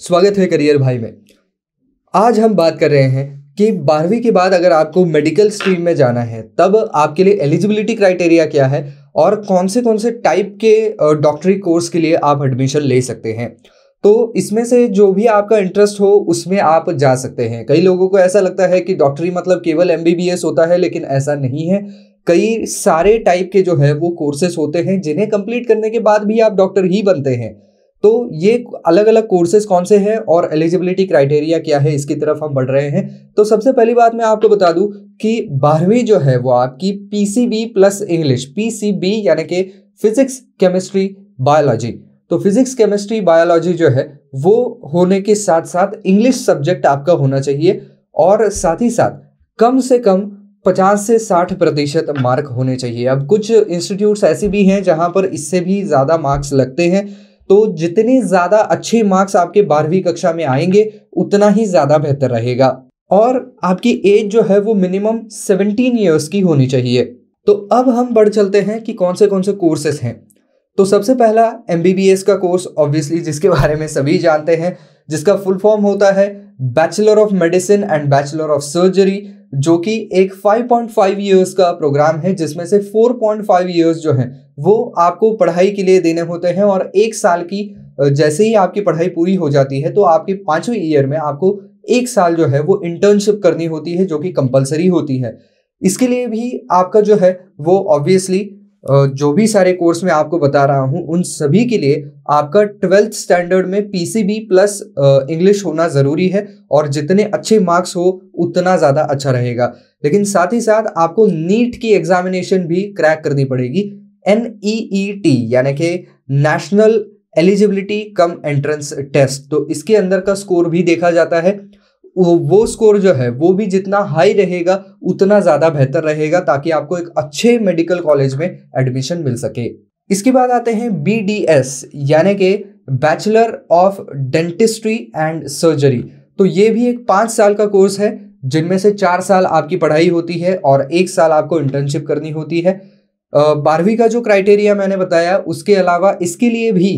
स्वागत है करियर भाई में आज हम बात कर रहे हैं कि बारहवीं के बाद अगर आपको मेडिकल स्ट्रीम में जाना है तब आपके लिए एलिजिबिलिटी क्राइटेरिया क्या है और कौन से कौन से टाइप के डॉक्टरी कोर्स के लिए आप एडमिशन ले सकते हैं तो इसमें से जो भी आपका इंटरेस्ट हो उसमें आप जा सकते हैं कई लोगों को ऐसा लगता है कि डॉक्टरी मतलब केवल एम होता है लेकिन ऐसा नहीं है कई सारे टाइप के जो है वो कोर्सेस होते हैं जिन्हें कंप्लीट करने के बाद भी आप डॉक्टर ही बनते हैं तो ये अलग अलग कोर्सेज कौन से हैं और एलिजिबिलिटी क्राइटेरिया क्या है इसकी तरफ हम बढ़ रहे हैं तो सबसे पहली बात मैं आपको बता दूं कि बारहवीं जो है वो आपकी पीसीबी प्लस इंग्लिश पीसीबी यानी कि फिजिक्स केमिस्ट्री बायोलॉजी तो फिजिक्स केमिस्ट्री बायोलॉजी जो है वो होने के साथ साथ इंग्लिश सब्जेक्ट आपका होना चाहिए और साथ ही साथ कम से कम 50 से 60 प्रतिशत मार्क होने चाहिए अब कुछ इंस्टीट्यूट्स ऐसे भी हैं जहां पर इससे भी ज़्यादा मार्क्स लगते हैं तो जितने ज़्यादा अच्छे मार्क्स आपके बारहवीं कक्षा में आएंगे उतना ही ज़्यादा बेहतर रहेगा और आपकी एज जो है वो मिनिमम सेवनटीन ईयर्स की होनी चाहिए तो अब हम बढ़ चलते हैं कि कौन से कौन से कोर्सेस हैं तो सबसे पहला एम का कोर्स ऑब्वियसली जिसके बारे में सभी जानते हैं जिसका फुल फॉर्म होता है bachelor of medicine and bachelor of surgery जो कि एक 5.5 ईयर्स का प्रोग्राम है जिसमें से 4.5 ईयर्स जो है वो आपको पढ़ाई के लिए देने होते हैं और एक साल की जैसे ही आपकी पढ़ाई पूरी हो जाती है तो आपके पाँचवें ईयर में आपको एक साल जो है वो इंटर्नशिप करनी होती है जो कि कंपलसरी होती है इसके लिए भी आपका जो है वो ऑब्वियसली जो भी सारे कोर्स मैं आपको बता रहा हूँ उन सभी के लिए आपका ट्वेल्थ स्टैंडर्ड में पीसीबी प्लस इंग्लिश होना ज़रूरी है और जितने अच्छे मार्क्स हो उतना ज़्यादा अच्छा रहेगा लेकिन साथ ही साथ आपको नीट की एग्जामिनेशन भी क्रैक करनी पड़ेगी एन ई ई टी यानी कि national eligibility cum entrance test तो इसके अंदर का स्कोर भी देखा जाता है वो स्कोर जो है वो भी जितना हाई रहेगा उतना ज़्यादा बेहतर रहेगा ताकि आपको एक अच्छे मेडिकल कॉलेज में एडमिशन मिल सके इसके बाद आते हैं बी डी एस यानी कि bachelor of dentistry and surgery तो ये भी एक पाँच साल का कोर्स है जिनमें से चार साल आपकी पढ़ाई होती है और एक साल आपको इंटर्नशिप करनी होती है बारहवीं का जो क्राइटेरिया मैंने बताया उसके अलावा इसके लिए भी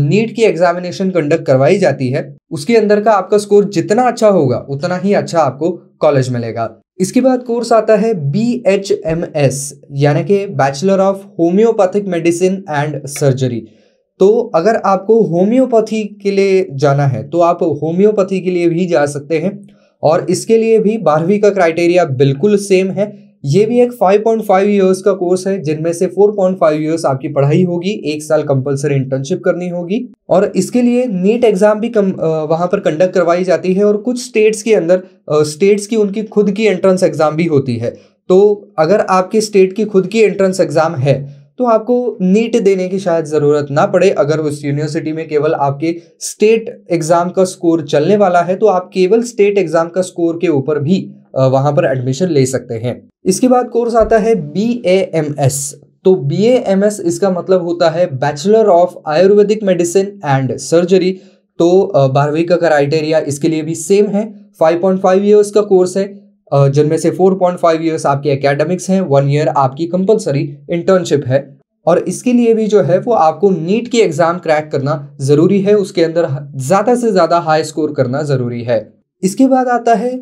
नीट की एग्जामिनेशन कंडक्ट करवाई जाती है उसके अंदर का आपका स्कोर जितना अच्छा होगा उतना ही अच्छा आपको कॉलेज मिलेगा इसके बाद कोर्स आता है बी एच एम एस यानी कि bachelor of homeopathic medicine and surgery तो अगर आपको होम्योपैथी के लिए जाना है तो आप होम्योपैथी के लिए भी जा सकते हैं और इसके लिए भी बारहवीं का क्राइटेरिया बिल्कुल सेम है ये भी एक 5.5 ईयर्स का कोर्स है जिनमें से 4.5 ईयर्स आपकी पढ़ाई होगी एक साल कंपलसरी इंटर्नशिप करनी होगी और इसके लिए नीट एग्जाम भी कम वहाँ पर कंडक्ट करवाई जाती है और कुछ स्टेट्स के अंदर स्टेट्स की उनकी खुद की एंट्रेंस एग्ज़ाम भी होती है तो अगर आपके स्टेट की खुद की एंट्रेंस एग्ज़ाम है तो आपको नीट देने की शायद ज़रूरत ना पड़े अगर उस यूनिवर्सिटी में केवल आपके स्टेट एग्ज़ाम का स्कोर चलने वाला है तो आप केवल स्टेट एग्ज़ाम का स्कोर के ऊपर भी वहाँ पर एडमिशन ले सकते हैं इसके बाद कोर्स आता है बी ए एम एस तो बी ए एम एस इसका मतलब होता है bachelor of ayurvedic medicine and surgery तो बारहवीं का क्राइटेरिया इसके लिए भी सेम है 5.5 पॉइंट ईयर्स का कोर्स है जिनमें से 4.5 ईयर्स आपके एकेडमिक्स हैं वन ईयर आपकी कंपलसरी इंटर्नशिप है और इसके लिए भी जो है वो आपको नीट की एग्ज़ाम क्रैक करना ज़रूरी है उसके अंदर ज़्यादा से ज़्यादा हाई स्कोर करना ज़रूरी है इसके बाद आता है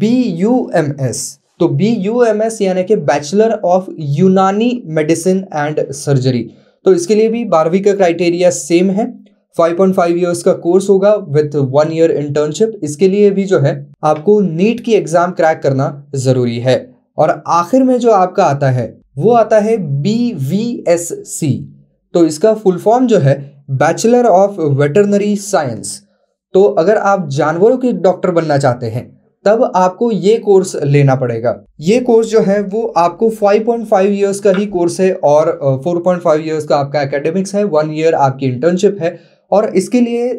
बी यू एम एस तो बी यू एम एस यानी कि bachelor of Unani medicine and surgery तो इसके लिए भी बारहवीं का क्राइटेरिया सेम है फाइव पॉइंट फाइव ईयर्स का कोर्स होगा विथ वन ईयर इंटर्नशिप इसके लिए भी जो है आपको नीट की एग्जाम क्रैक करना जरूरी है और आखिर में जो आपका आता है वो आता है बी वी एस सी तो इसका फुल फॉर्म जो है बैचलर ऑफ वेटरनरी साइंस तो अगर आप जानवरों के डॉक्टर बनना चाहते हैं तब आपको ये कोर्स लेना पड़ेगा ये कोर्स जो है वो आपको 5.5 इयर्स का ही कोर्स है और 4.5 इयर्स का आपका एकेडमिक्स है वन ईयर आपकी इंटर्नशिप है और इसके लिए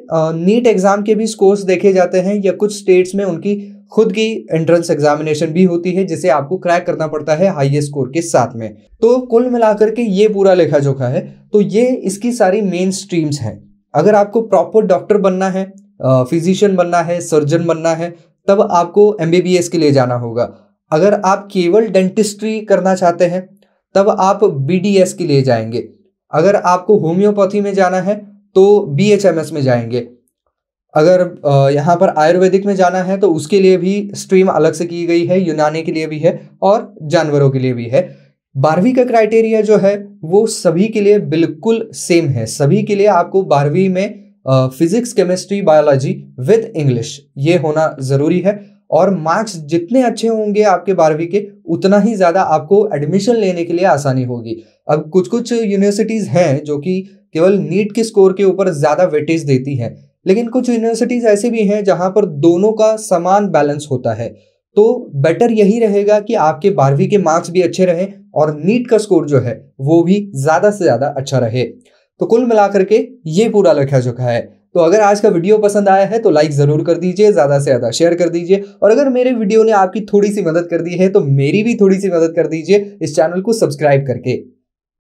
नीट एग्ज़ाम के भी स्कोर्स देखे जाते हैं या कुछ स्टेट्स में उनकी खुद की एंट्रेंस एग्जामिनेशन भी होती है जिसे आपको क्रैक करना पड़ता है हाईएस्ट स्कोर के साथ में तो कुल मिलाकर के ये पूरा लेखा जोखा है तो ये इसकी सारी मेन स्ट्रीम्स हैं अगर आपको प्रॉपर डॉक्टर बनना है फिजिशियन बनना है सर्जन बनना है तब आपको एम के लिए जाना होगा अगर आप केवल डेंटिस्ट्री करना चाहते हैं तब आप बी के लिए जाएंगे अगर आपको होम्योपैथी में जाना है तो बी में जाएंगे अगर यहाँ पर आयुर्वेदिक में जाना है तो उसके लिए भी स्ट्रीम अलग से की गई है यूनानी के लिए भी है और जानवरों के लिए भी है बारहवीं का क्राइटेरिया जो है वो सभी के लिए बिल्कुल सेम है सभी के लिए आपको बारहवीं में physics chemistry biology with English ये होना ज़रूरी है और मार्क्स जितने अच्छे होंगे आपके बारहवीं के उतना ही ज़्यादा आपको एडमिशन लेने के लिए आसानी होगी अब कुछ कुछ यूनिवर्सिटीज़ हैं जो कि केवल नीट के स्कोर के ऊपर ज़्यादा वेटेज देती है लेकिन कुछ यूनिवर्सिटीज़ ऐसी भी हैं जहां पर दोनों का समान बैलेंस होता है तो बेटर यही रहेगा कि आपके बारहवीं के मार्क्स भी अच्छे रहें और नीट का स्कोर जो है वो भी ज़्यादा से ज़्यादा अच्छा रहे तो कुल मिलाकर के ये पूरा लिखा चुका है तो अगर आज का वीडियो पसंद आया है तो लाइक ज़रूर कर दीजिए ज़्यादा से ज़्यादा शेयर कर दीजिए और अगर मेरे वीडियो ने आपकी थोड़ी सी मदद कर दी है तो मेरी भी थोड़ी सी मदद कर दीजिए इस चैनल को सब्सक्राइब करके